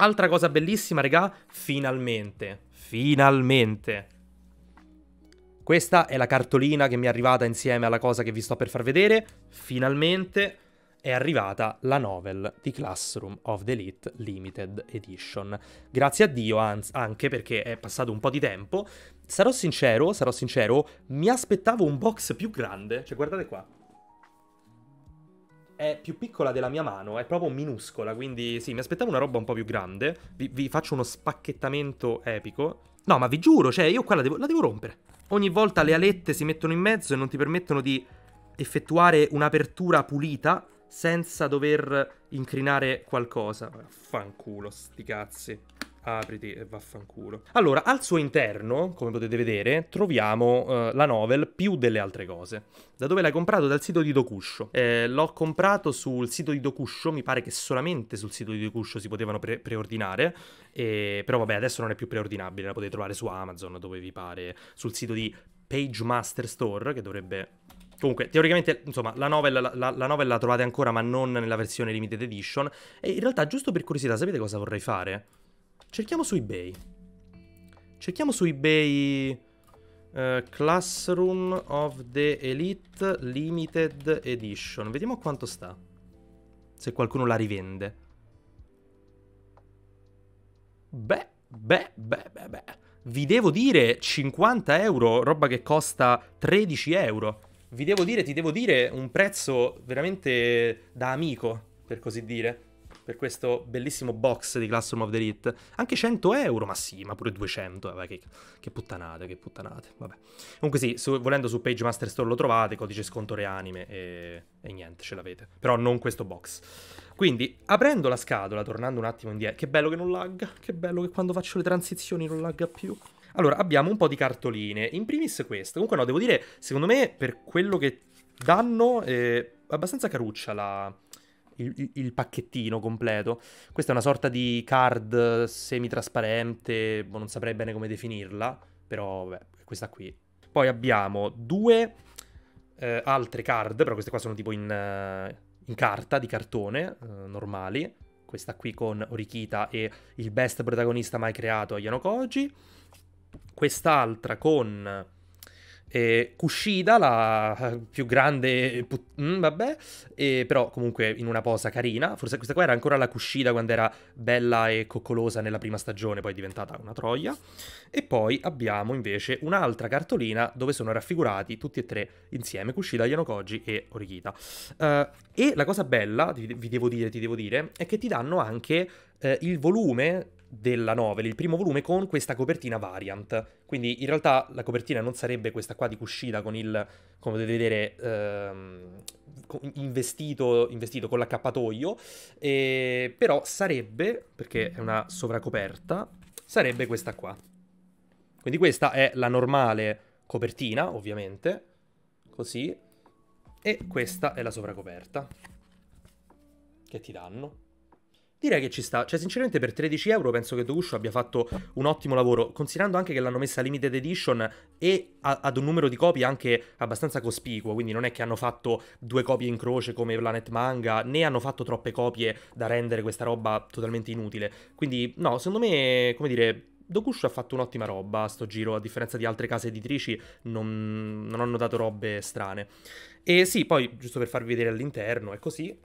Altra cosa bellissima, regà, finalmente. Finalmente. Questa è la cartolina che mi è arrivata insieme alla cosa che vi sto per far vedere. Finalmente è arrivata la novel di Classroom of the Elite Limited Edition. Grazie a Dio, anche perché è passato un po' di tempo. Sarò sincero, sarò sincero, mi aspettavo un box più grande. Cioè, guardate qua è più piccola della mia mano, è proprio minuscola, quindi sì, mi aspettavo una roba un po' più grande. Vi, vi faccio uno spacchettamento epico. No, ma vi giuro, cioè, io qua la devo, la devo rompere. Ogni volta le alette si mettono in mezzo e non ti permettono di effettuare un'apertura pulita senza dover incrinare qualcosa. Fanculo, sti cazzi apriti e vaffanculo. Allora, al suo interno, come potete vedere, troviamo eh, la novel più delle altre cose. Da dove l'hai comprato? Dal sito di Docuscio. Eh, l'ho comprato sul sito di Docuscio, mi pare che solamente sul sito di Docuscio si potevano pre- preordinare, e... però vabbè, adesso non è più preordinabile, la potete trovare su Amazon, dove vi pare, sul sito di Pagemaster Store, che dovrebbe Comunque, teoricamente, insomma, la novel la, la, la novel la, trovate ancora, ma non nella versione limited edition. E in realtà, giusto per curiosità, sapete cosa vorrei fare? Cerchiamo su eBay. Cerchiamo su eBay... Uh, Classroom of the Elite Limited Edition. Vediamo quanto sta. Se qualcuno la rivende. Beh, beh, beh, beh, beh. Vi devo dire 50 euro, roba che costa 13 euro. Vi devo dire, ti devo dire, un prezzo veramente da amico, per così dire per questo bellissimo box di Classroom of the Elite. Anche 100 euro, ma sì, ma pure 200. Eh, vabbè, che, che puttanate, che puttanate. Vabbè. Comunque sì, su, volendo su Page Master Store lo trovate, codice sconto reanime e, e niente, ce l'avete. Però non questo box. Quindi, aprendo la scatola, tornando un attimo indietro, che bello che non lagga, che bello che quando faccio le transizioni non lagga più. Allora, abbiamo un po' di cartoline. In primis questa. Comunque no, devo dire, secondo me, per quello che danno, è abbastanza caruccia la il, il, pacchettino completo. Questa è una sorta di card semitrasparente, boh, non saprei bene come definirla, però vabbè, questa qui. Poi abbiamo due eh, altre card, però queste qua sono tipo in, eh, in carta, di cartone, eh, normali. Questa qui con Orikita e il best protagonista mai creato, Yano Koji. Quest'altra con e Kushida, la più grande, put- mm, vabbè, e però comunque in una posa carina. Forse questa qua era ancora la Kushida quando era bella e coccolosa nella prima stagione, poi è diventata una troia. E poi abbiamo invece un'altra cartolina dove sono raffigurati tutti e tre insieme, Kushida, Yanokoji e Orikita. Uh, eh, e la cosa bella, vi devo dire, ti devo dire, è che ti danno anche eh, il volume della novel, il primo volume con questa copertina variant. Quindi in realtà la copertina non sarebbe questa qua di cuscita con il, come potete vedere, ehm, investito, investito con l'accappatoio, e, però sarebbe, perché è una sovracoperta, sarebbe questa qua. Quindi questa è la normale copertina, ovviamente, così, e questa è la sovracoperta che ti danno. Direi che ci sta, cioè sinceramente per 13 euro penso che Doguscio abbia fatto un ottimo lavoro, considerando anche che l'hanno messa limited edition e a, ad un numero di copie anche abbastanza cospicuo, quindi non è che hanno fatto due copie in croce come Planet Manga, né hanno fatto troppe copie da rendere questa roba totalmente inutile. Quindi no, secondo me, come dire, Dokushu ha fatto un'ottima roba a sto giro, a differenza di altre case editrici non, non hanno dato robe strane. E sì, poi giusto per farvi vedere all'interno, è così,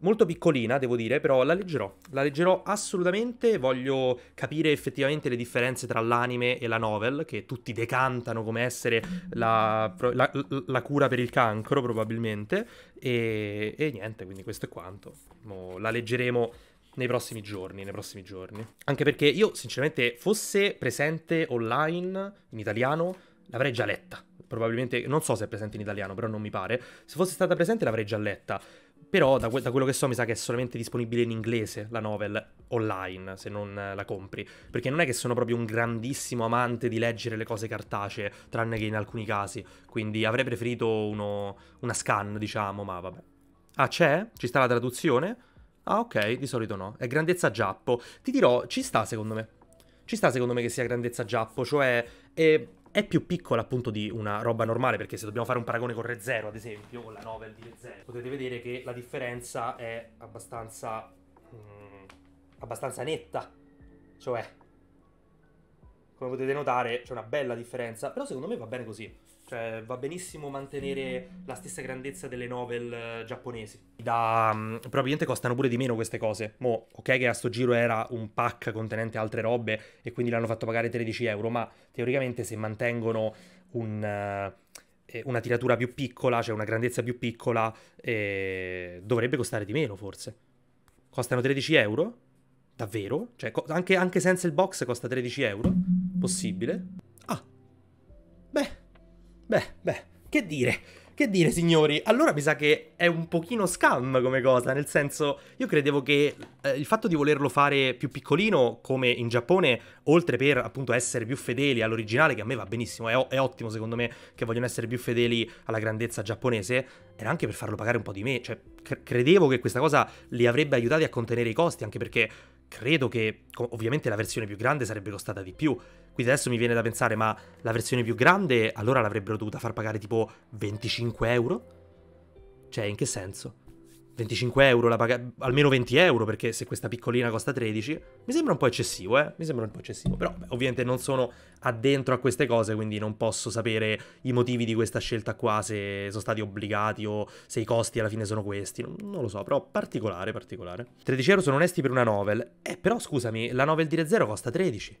molto piccolina, devo dire, però la leggerò. La leggerò assolutamente, voglio capire effettivamente le differenze tra l'anime e la novel, che tutti decantano come essere la, la, la cura per il cancro, probabilmente. E, e niente, quindi questo è quanto. Mo la leggeremo nei prossimi giorni, nei prossimi giorni. Anche perché io, sinceramente, fosse presente online, in italiano, l'avrei già letta. Probabilmente, non so se è presente in italiano, però non mi pare. Se fosse stata presente l'avrei già letta. Però da, que da, quello che so mi sa che è solamente disponibile in inglese la novel online se non eh, la compri, perché non è che sono proprio un grandissimo amante di leggere le cose cartacee, tranne che in alcuni casi, quindi avrei preferito uno, una scan diciamo, ma vabbè. Ah c'è? Ci sta la traduzione? Ah ok, di solito no, è grandezza giappo, ti dirò ci sta secondo me, ci sta secondo me che sia grandezza giappo, cioè è è più piccola appunto di una roba normale, perché se dobbiamo fare un paragone con Re Zero, ad esempio, con la novel di Re Zero, potete vedere che la differenza è abbastanza... Mm, abbastanza netta. Cioè, come potete notare, c'è una bella differenza, però secondo me va bene così. Cioè, va benissimo mantenere mm. la stessa grandezza delle novel eh, giapponesi. Da, um, probabilmente costano pure di meno queste cose. Mo, ok che a sto giro era un pack contenente altre robe e quindi l'hanno fatto pagare 13 euro, ma teoricamente se mantengono un... Uh, una tiratura più piccola, cioè una grandezza più piccola, eh, dovrebbe costare di meno forse. Costano 13 euro? Davvero? Cioè, co- anche, anche senza il box costa 13 euro? Possibile? Beh, beh, che dire. Che dire, signori? Allora mi sa che è un pochino scam come cosa, nel senso, io credevo che eh, il fatto di volerlo fare più piccolino, come in Giappone, oltre per appunto essere più fedeli all'originale, che a me va benissimo, è, è, ottimo secondo me che vogliono essere più fedeli alla grandezza giapponese, era anche per farlo pagare un po' di me, cioè cre credevo che questa cosa li avrebbe aiutati a contenere i costi, anche perché credo che ovviamente la versione più grande sarebbe costata di più, quindi adesso mi viene da pensare, ma la versione più grande allora l'avrebbero dovuta far pagare tipo 25 euro? Cioè, in che senso? 25 euro, la paga... almeno 20 euro, perché se questa piccolina costa 13, mi sembra un po' eccessivo, eh? Mi sembra un po' eccessivo, però beh, ovviamente non sono addentro a queste cose, quindi non posso sapere i motivi di questa scelta qua, se sono stati obbligati o se i costi alla fine sono questi, non, non lo so, però particolare, particolare. 13 euro sono onesti per una novel, eh però scusami, la novel di Re Zero costa 13.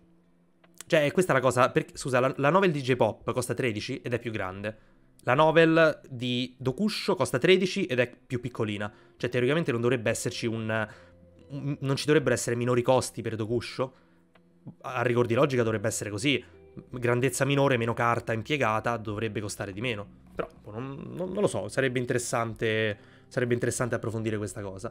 Cioè, questa è la cosa. Perché, scusa, la, la novel di J-Pop costa 13 ed è più grande. La novel di Dokusho costa 13 ed è più piccolina. Cioè, teoricamente non dovrebbe esserci un. un non ci dovrebbero essere minori costi per Dokusho. A rigor di logica dovrebbe essere così. Grandezza minore, meno carta impiegata, dovrebbe costare di meno. Però boh, non, non, non lo so, sarebbe interessante, sarebbe interessante approfondire questa cosa.